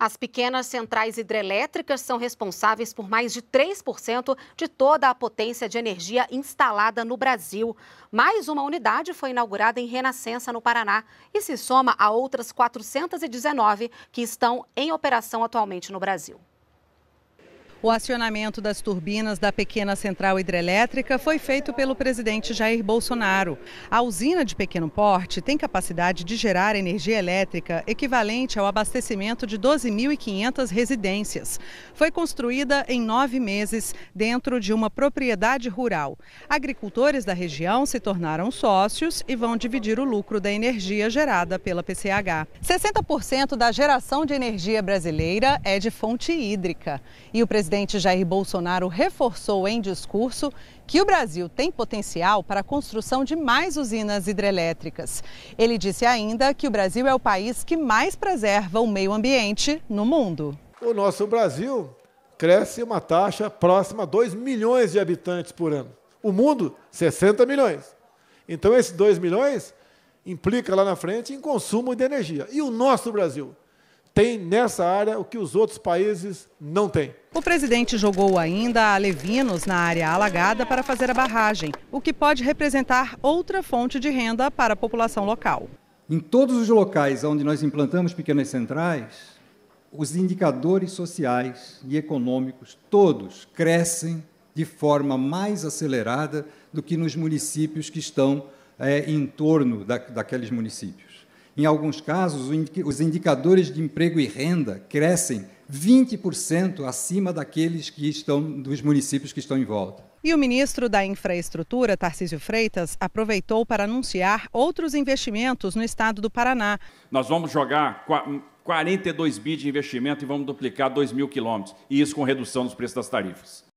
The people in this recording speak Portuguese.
As pequenas centrais hidrelétricas são responsáveis por mais de 3% de toda a potência de energia instalada no Brasil. Mais uma unidade foi inaugurada em Renascença, no Paraná, e se soma a outras 419 que estão em operação atualmente no Brasil. O acionamento das turbinas da pequena central hidrelétrica foi feito pelo presidente Jair Bolsonaro. A usina de pequeno porte tem capacidade de gerar energia elétrica equivalente ao abastecimento de 12.500 residências. Foi construída em nove meses dentro de uma propriedade rural. Agricultores da região se tornaram sócios e vão dividir o lucro da energia gerada pela PCH. 60% da geração de energia brasileira é de fonte hídrica. E o presidente presidente Jair Bolsonaro reforçou em discurso que o Brasil tem potencial para a construção de mais usinas hidrelétricas. Ele disse ainda que o Brasil é o país que mais preserva o meio ambiente no mundo. O nosso Brasil cresce uma taxa próxima a 2 milhões de habitantes por ano. O mundo, 60 milhões. Então, esses 2 milhões implica lá na frente em consumo de energia. E o nosso Brasil tem nessa área o que os outros países não têm. O presidente jogou ainda alevinos na área alagada para fazer a barragem, o que pode representar outra fonte de renda para a população local. Em todos os locais onde nós implantamos pequenas centrais, os indicadores sociais e econômicos todos crescem de forma mais acelerada do que nos municípios que estão é, em torno da, daqueles municípios. Em alguns casos, os indicadores de emprego e renda crescem 20% acima daqueles que estão dos municípios que estão em volta. E o ministro da Infraestrutura, Tarcísio Freitas, aproveitou para anunciar outros investimentos no estado do Paraná. Nós vamos jogar 42 bi de investimento e vamos duplicar 2 mil quilômetros, e isso com redução dos preços das tarifas.